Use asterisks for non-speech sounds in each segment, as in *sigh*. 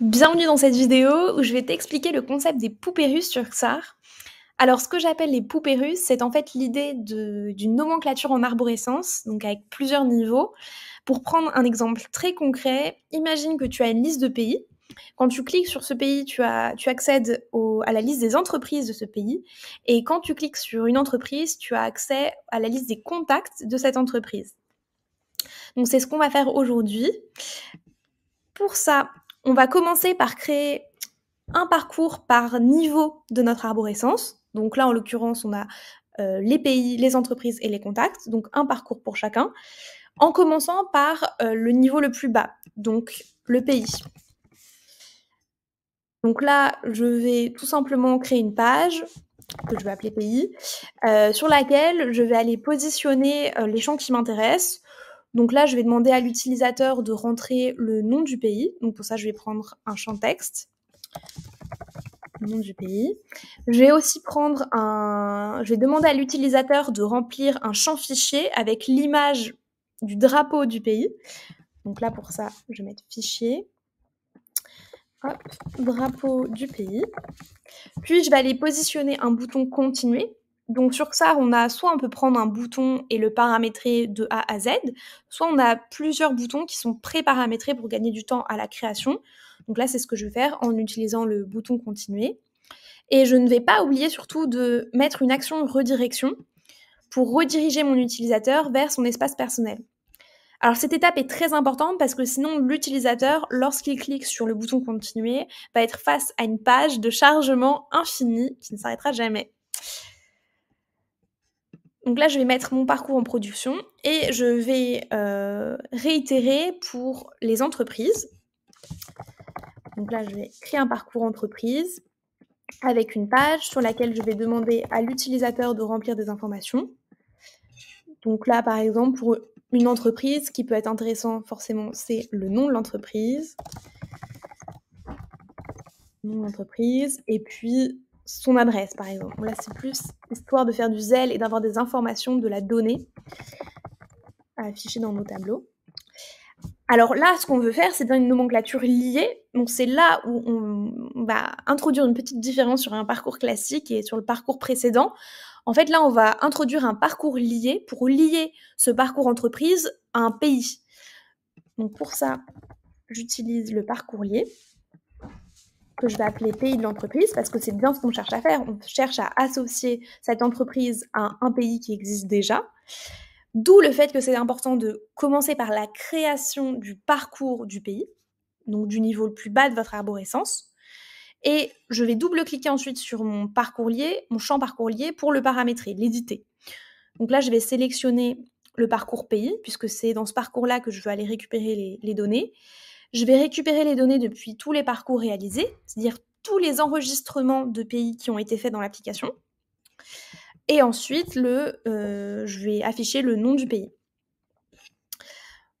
Bienvenue dans cette vidéo où je vais t'expliquer le concept des poupées russes sur XAR. Alors, ce que j'appelle les poupées russes, c'est en fait l'idée d'une nomenclature en arborescence, donc avec plusieurs niveaux. Pour prendre un exemple très concret, imagine que tu as une liste de pays. Quand tu cliques sur ce pays, tu, accèdes à la liste des entreprises de ce pays. Et quand tu cliques sur une entreprise, tu as accès à la liste des contacts de cette entreprise. Donc, c'est ce qu'on va faire aujourd'hui. Pour ça, on va commencer par créer un parcours par niveau de notre arborescence. Donc là, en l'occurrence, on a euh, les pays, les entreprises et les contacts, donc un parcours pour chacun, en commençant par euh, le niveau le plus bas, donc le pays. Donc là, je vais tout simplement créer une page que je vais appeler pays, euh, sur laquelle je vais aller positionner les champs qui m'intéressent. Donc là, je vais demander à l'utilisateur de rentrer le nom du pays. Donc pour ça, je vais prendre un champ texte nom du pays. Je vais aussi prendre un. Je vais demander à l'utilisateur de remplir un champ fichier avec l'image du drapeau du pays. Donc là, pour ça, je vais mettre fichier. Hop, drapeau du pays. Puis je vais aller positionner un bouton continuer. Donc sur ça, on a soit on peut prendre un bouton et le paramétrer de A à Z, soit on a plusieurs boutons qui sont pré-paramétrés pour gagner du temps à la création. Donc là, c'est ce que je vais faire en utilisant le bouton continuer. Et je ne vais pas oublier surtout de mettre une action redirection pour rediriger mon utilisateur vers son espace personnel. Alors cette étape est très importante parce que sinon l'utilisateur, lorsqu'il clique sur le bouton continuer, va être face à une page de chargement infini qui ne s'arrêtera jamais. Donc là, je vais mettre mon parcours en production et je vais euh, réitérer pour les entreprises. Donc là, je vais créer un parcours entreprise avec une page sur laquelle je vais demander à l'utilisateur de remplir des informations. Donc là, par exemple, pour une entreprise, ce qui peut être intéressant forcément, c'est le nom de l'entreprise. Nom d'entreprise. Et puis, son adresse, par exemple. Là, c'est plus histoire de faire du zèle et d'avoir des informations de la donnée à afficher dans nos tableaux. Alors là, ce qu'on veut faire, c'est dans une nomenclature liée. Donc c'est là où on va introduire une petite différence sur un parcours classique et sur le parcours précédent. En fait, là, on va introduire un parcours lié pour lier ce parcours entreprise à un pays. Donc pour ça, j'utilise le parcours lié que je vais appeler pays de l'entreprise, parce que c'est bien ce qu'on cherche à faire. On cherche à associer cette entreprise à un pays qui existe déjà. D'où le fait que c'est important de commencer par la création du parcours du pays, donc du niveau le plus bas de votre arborescence. Et je vais double-cliquer ensuite sur mon parcours mon champ parcours pour le paramétrer, l'éditer. Donc là, je vais sélectionner le parcours pays, puisque c'est dans ce parcours-là que je veux aller récupérer les, les données. Je vais récupérer les données depuis tous les parcours réalisés, c'est-à-dire tous les enregistrements de pays qui ont été faits dans l'application. Et ensuite, le, euh, je vais afficher le nom du pays.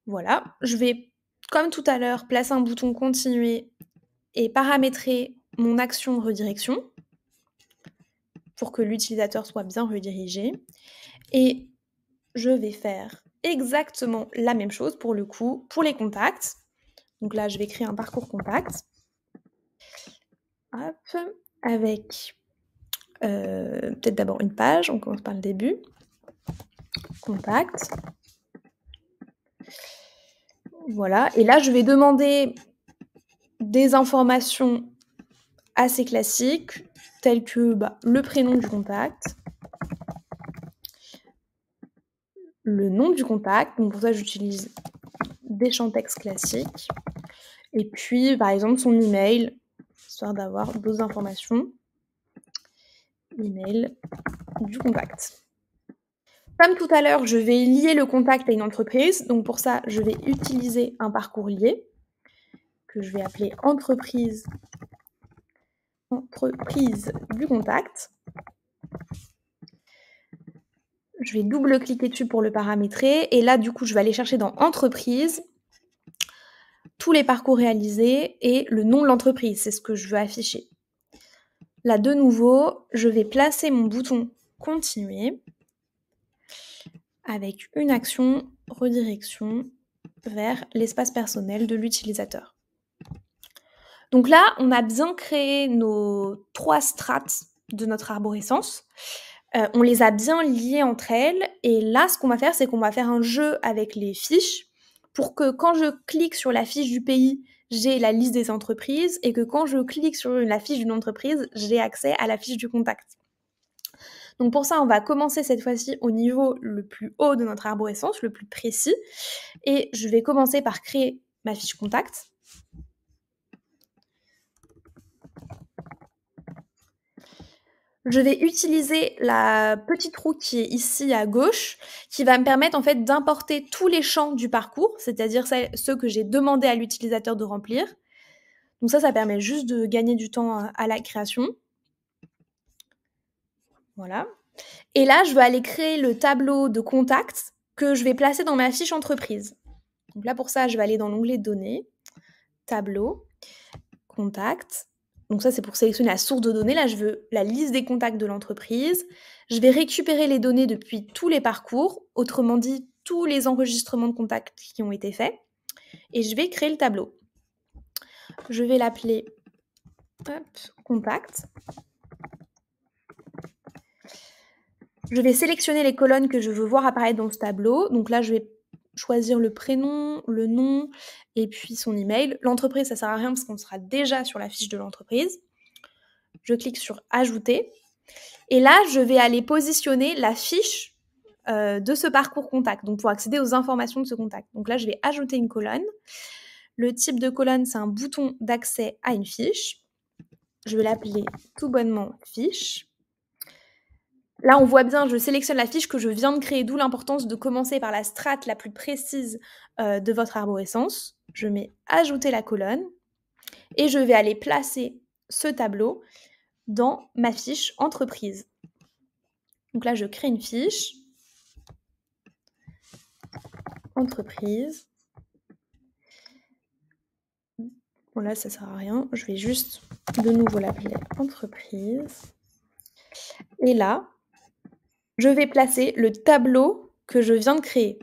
Voilà, je vais, comme tout à l'heure, placer un bouton continuer et paramétrer mon action redirection pour que l'utilisateur soit bien redirigé. Et je vais faire exactement la même chose pour le coup pour les contacts. Donc là, je vais créer un parcours compact. avec euh, peut-être d'abord une page, on commence par le début. Compact. Voilà, et là je vais demander des informations assez classiques, telles que bah, le prénom du contact, le nom du contact, donc pour ça j'utilise des champs texte classiques. Et puis, par exemple, son email, histoire d'avoir d'autres informations. Email du contact. Comme tout à l'heure, je vais lier le contact à une entreprise. Donc pour ça, je vais utiliser un parcours lié que je vais appeler entreprise, entreprise du contact. Je vais double-cliquer dessus pour le paramétrer. Et là, du coup, je vais aller chercher dans entreprise tous les parcours réalisés et le nom de l'entreprise. C'est ce que je veux afficher. Là, de nouveau, je vais placer mon bouton continuer avec une action redirection vers l'espace personnel de l'utilisateur. Donc là, on a bien créé nos trois strates de notre arborescence. Euh, on les a bien liées entre elles. Et là, ce qu'on va faire, c'est qu'on va faire un jeu avec les fiches pour que quand je clique sur la fiche du pays, j'ai la liste des entreprises et que quand je clique sur la fiche d'une entreprise, j'ai accès à la fiche du contact. Donc pour ça, on va commencer cette fois-ci au niveau le plus haut de notre arborescence, le plus précis. Et je vais commencer par créer ma fiche contact. je vais utiliser la petite roue qui est ici à gauche, qui va me permettre en fait d'importer tous les champs du parcours, c'est-à-dire ceux que j'ai demandé à l'utilisateur de remplir. Donc ça, ça permet juste de gagner du temps euh, à la création. Voilà. Et là, je vais aller créer le tableau de contacts que je vais placer dans ma fiche entreprise. Donc là, pour ça, je vais aller dans l'onglet Données, Tableau, Contacts. Donc ça, c'est pour sélectionner la source de données. Là, je veux la liste des contacts de l'entreprise. Je vais récupérer les données depuis tous les parcours, autrement dit, tous les enregistrements de contacts qui ont été faits. Et je vais créer le tableau. Je vais l'appeler contact. Je vais sélectionner les colonnes que je veux voir apparaître dans ce tableau. Donc là, je vais choisir le prénom, le nom et puis son email. L'entreprise, ça sert à rien parce qu'on sera déjà sur la fiche de l'entreprise. Je clique sur ajouter et là, je vais aller positionner la fiche euh, de ce parcours contact, donc pour accéder aux informations de ce contact. Donc là, je vais ajouter une colonne. Le type de colonne, c'est un bouton d'accès à une fiche. Je vais l'appeler tout bonnement fiche. Là, on voit bien, je sélectionne la fiche que je viens de créer, d'où l'importance de commencer par la strate la plus précise euh, de votre arborescence. Je mets ajouter la colonne et je vais aller placer ce tableau dans ma fiche entreprise. Donc là, je crée une fiche entreprise. Bon là, ça sert à rien. Je vais juste de nouveau l'appeler entreprise. Et là, je vais placer le tableau que je viens de créer.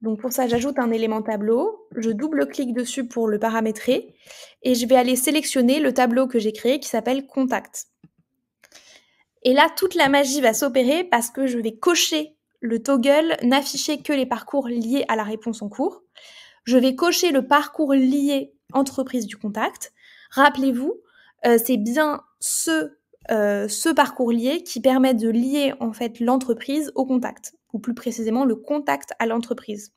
Donc pour ça, j'ajoute un élément tableau, je double-clique dessus pour le paramétrer et je vais aller sélectionner le tableau que j'ai créé qui s'appelle Contact. Et là, toute la magie va s'opérer parce que je vais cocher le toggle n'afficher que les parcours liés à la réponse en cours. Je vais cocher le parcours lié entreprise du contact. Rappelez-vous, euh, c'est bien ce euh, ce parcours lié qui permet de lier en fait l'entreprise au contact, ou plus précisément le contact à l'entreprise.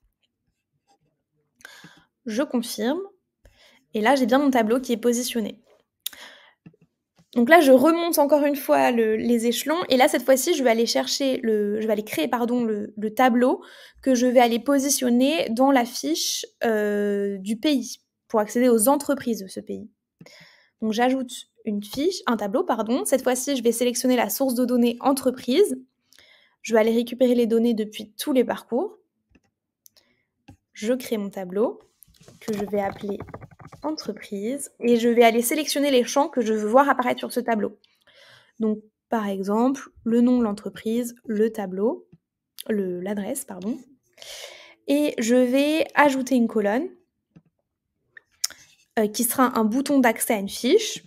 Je confirme. Et là, j'ai bien mon tableau qui est positionné. Donc là, je remonte encore une fois les échelons. Et là, cette fois-ci, je vais aller chercher le, je vais aller créer pardon le, tableau que je vais aller positionner dans la fiche euh, du pays pour accéder aux entreprises de ce pays. Donc j'ajoute une fiche, un tableau, pardon. Cette fois-ci, je vais sélectionner la source de données entreprise. Je vais aller récupérer les données depuis tous les parcours. Je crée mon tableau que je vais appeler entreprise et je vais aller sélectionner les champs que je veux voir apparaître sur ce tableau. Donc par exemple, le nom de l'entreprise, le tableau, l'adresse, pardon. Et je vais ajouter une colonne euh, qui sera un bouton d'accès à une fiche.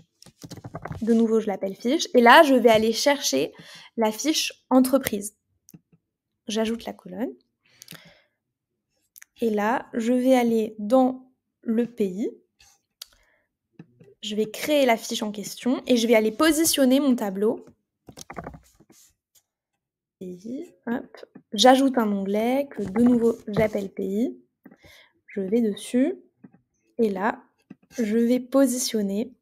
De nouveau, je l'appelle fiche. Et là, je vais aller chercher la fiche entreprise. J'ajoute la colonne. Et là, je vais aller dans le pays. Je vais créer la fiche en question et je vais aller positionner mon tableau. J'ajoute un onglet que de nouveau j'appelle pays. Je vais dessus et là, je vais positionner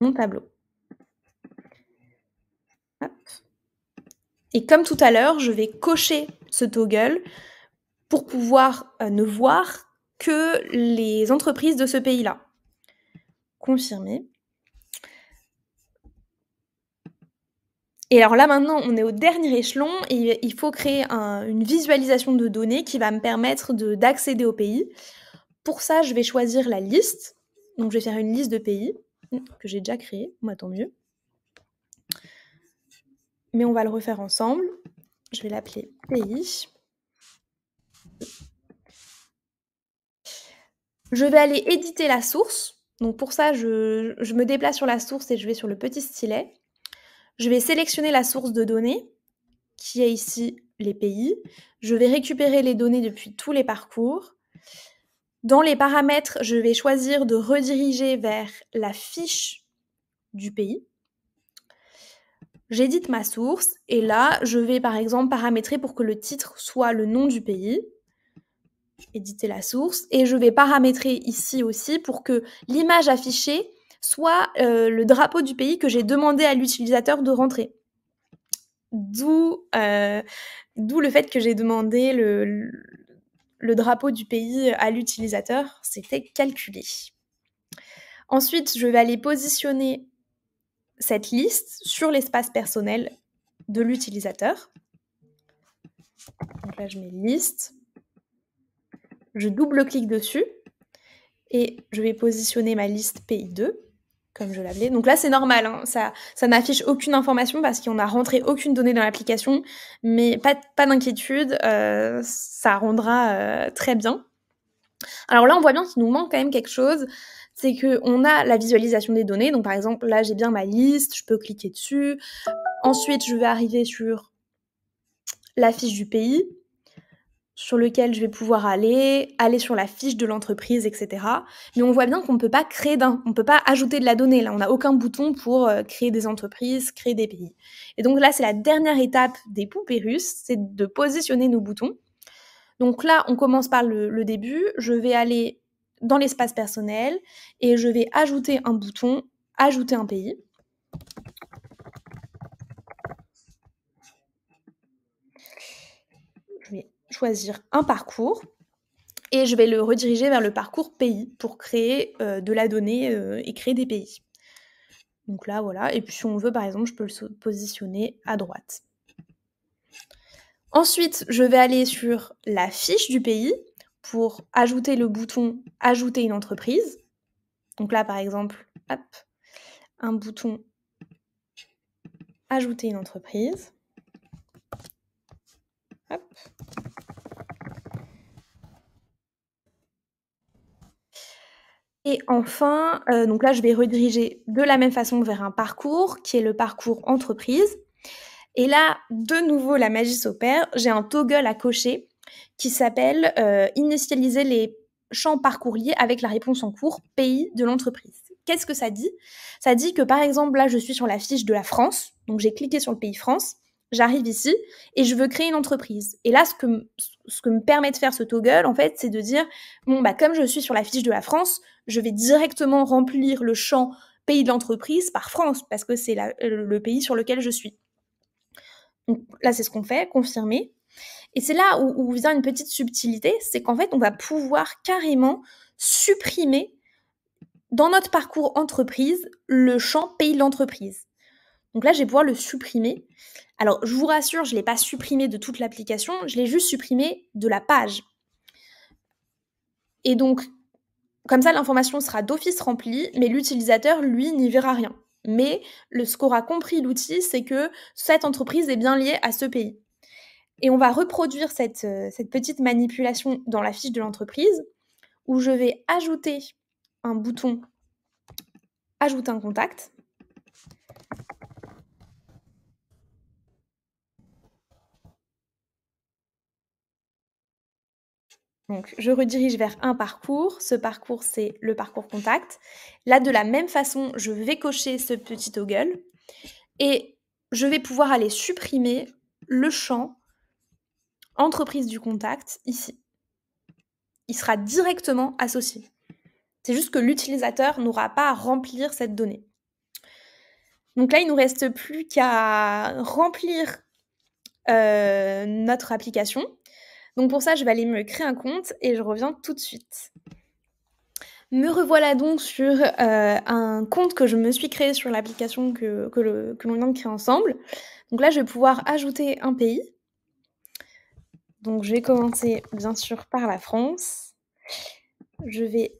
mon tableau. Et comme tout à l'heure, je vais cocher ce toggle pour pouvoir euh, ne voir que les entreprises de ce pays-là. Confirmer. Et alors là maintenant, on est au dernier échelon et il faut créer une visualisation de données qui va me permettre d'accéder au pays. Pour ça, je vais choisir la liste. Donc, je vais faire une liste de pays que j'ai déjà créée. Moi, tant mieux. Mais on va le refaire ensemble. Je vais l'appeler pays. Je vais aller éditer la source. Donc pour ça, je, je, me déplace sur la source et je vais sur le petit stylet. Je vais sélectionner la source de données, qui est ici les pays. Je vais récupérer les données depuis tous les parcours. Dans les paramètres, je vais choisir de rediriger vers la fiche du pays. J'édite ma source et là, je vais par exemple paramétrer pour que le titre soit le nom du pays. Éditer la source et je vais paramétrer ici aussi pour que l'image affichée soit euh, le drapeau du pays que j'ai demandé à l'utilisateur de rentrer. D'où euh, le fait que j'ai demandé le le drapeau du pays à l'utilisateur, c'était calculé. Ensuite, je vais aller positionner cette liste sur l'espace personnel de l'utilisateur. Donc là, je mets liste. Je double-clique dessus et je vais positionner ma liste pays2 comme je l'avais. Donc là, c'est normal, hein. ça, n'affiche aucune information parce qu'on n'a rentré aucune donnée dans l'application, mais pas, d'inquiétude, euh, ça rendra euh, très bien. Alors là, on voit bien qu'il nous manque quand même quelque chose, c'est qu'on a la visualisation des données, donc par exemple, là, j'ai bien ma liste, je peux cliquer dessus, ensuite, je vais arriver sur la fiche du pays, sur lequel je vais pouvoir aller, aller sur la fiche de l'entreprise, etc. Mais on voit bien qu'on ne peut pas créer d'un, on peut pas ajouter de la donnée. Là, on n'a aucun bouton pour euh, créer des entreprises, créer des pays. Et donc là, c'est la dernière étape des poupées russes, c'est de positionner nos boutons. Donc là, on commence par le début. Je vais aller dans l'espace personnel et je vais ajouter un bouton, ajouter un pays. choisir un parcours et je vais le rediriger vers le parcours pays pour créer euh, de la donnée euh, et créer des pays. Donc là, voilà. Et puis si on veut, par exemple, je peux le positionner à droite. Ensuite, je vais aller sur la fiche du pays pour ajouter le bouton Ajouter une entreprise. Donc là, par exemple, hop, un bouton Ajouter une entreprise. enfin, euh, donc là, je vais rediriger de la même façon vers un parcours qui est le parcours entreprise. Et là, de nouveau, la magie s'opère. J'ai un toggle à cocher qui s'appelle euh, Initialiser les champs parcourriers avec la réponse en cours, pays de l'entreprise. Qu'est-ce que ça dit Ça dit que par exemple, là, je suis sur la fiche de la France, donc j'ai cliqué sur le pays France j'arrive ici et je veux créer une entreprise. Et là, ce que, ce que me permet de faire ce toggle, en fait, c'est de dire, bon, bah, comme je suis sur la fiche de la France, je vais directement remplir le champ pays de l'entreprise par France, parce que c'est le pays sur lequel je suis. Donc, là, c'est ce qu'on fait, confirmer. Et c'est là où, où, vient une petite subtilité, c'est qu'en fait, on va pouvoir carrément supprimer dans notre parcours entreprise le champ pays de l'entreprise. Donc là, je vais pouvoir le supprimer. Alors, je vous rassure, je ne l'ai pas supprimé de toute l'application, je l'ai juste supprimé de la page. Et donc, comme ça, l'information sera d'office remplie, mais l'utilisateur, lui, n'y verra rien. Mais le, ce qu'aura compris l'outil, c'est que cette entreprise est bien liée à ce pays. Et on va reproduire cette euh, petite manipulation dans la fiche de l'entreprise, où je vais ajouter un bouton Ajouter un contact. Donc, je redirige vers un parcours. Ce parcours, c'est le parcours contact. Là, de la même façon, je vais cocher ce petit toggle et je vais pouvoir aller supprimer le champ entreprise du contact ici. Il sera directement associé. C'est juste que l'utilisateur n'aura pas à remplir cette donnée. Donc là, il ne nous reste plus qu'à remplir euh, notre application donc pour ça, je vais aller me créer un compte et je reviens tout de suite. Me revoilà donc sur euh, un compte que je me suis créé sur l'application que, l'on vient de créer ensemble. Donc là, je vais pouvoir ajouter un pays. Donc je vais commencer bien sûr par la France. Je vais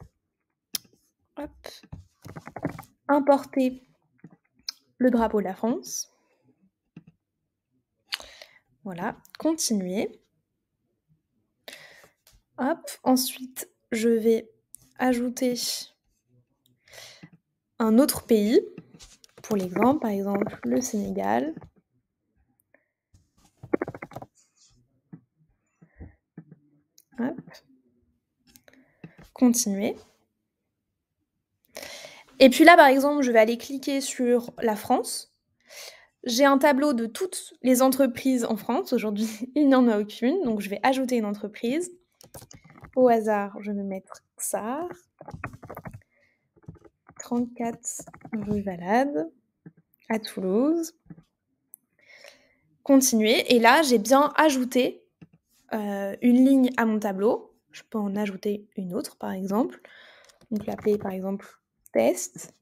importer le drapeau de la France. Voilà, continuer ensuite, je vais ajouter un autre pays, pour l'exemple par exemple le Sénégal. Hop. Continuer. Et puis là, par exemple, je vais aller cliquer sur la France. J'ai un tableau de toutes les entreprises en France. Aujourd'hui, *laughs* il n'y en a aucune, donc je vais ajouter une entreprise. Au hasard, je vais mettre Xar. 34 rue Valade à Toulouse. Continuer. Et là, j'ai bien ajouté euh, une ligne à mon tableau. Je peux en ajouter une autre, par exemple. Donc l'appeler, par exemple, test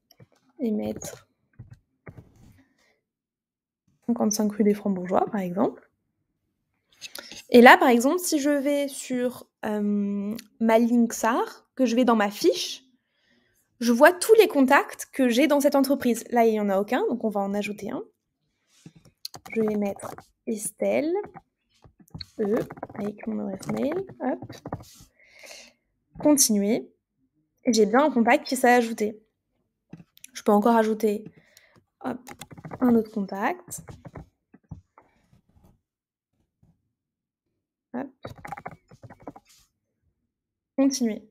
et mettre 55 rue des Francs-Bourgeois, par exemple. Et là, par exemple, si je vais sur euh, ma LinkSar que je vais dans ma fiche, je vois tous les contacts que j'ai dans cette entreprise. Là, il n'y en a aucun, donc on va en ajouter un. Je vais mettre Estelle, E, avec mon adresse mail. Hop. Continuer. j'ai bien un contact qui s'est ajouté. Je peux encore ajouter un autre contact. Continuer.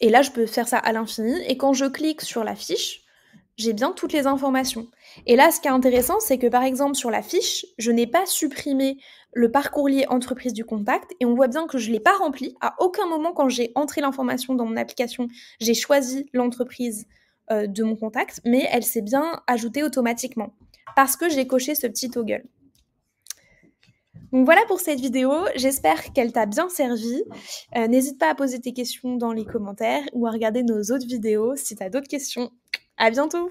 Et là, je peux faire ça à l'infini. Et quand je clique sur la fiche, j'ai bien toutes les informations. Et là, ce qui est intéressant, c'est que par exemple sur la fiche, je n'ai pas supprimé le parcours lié entreprise du contact et on voit bien que je ne l'ai pas rempli. À aucun moment, quand j'ai entré l'information dans mon application, j'ai choisi l'entreprise euh, de mon contact, mais elle s'est bien ajoutée automatiquement parce que j'ai coché ce petit toggle. Donc voilà pour cette vidéo, j'espère qu'elle t'a bien servi. Euh, n'hésite pas à poser tes questions dans les commentaires ou à regarder nos autres vidéos si tu as d'autres questions. À bientôt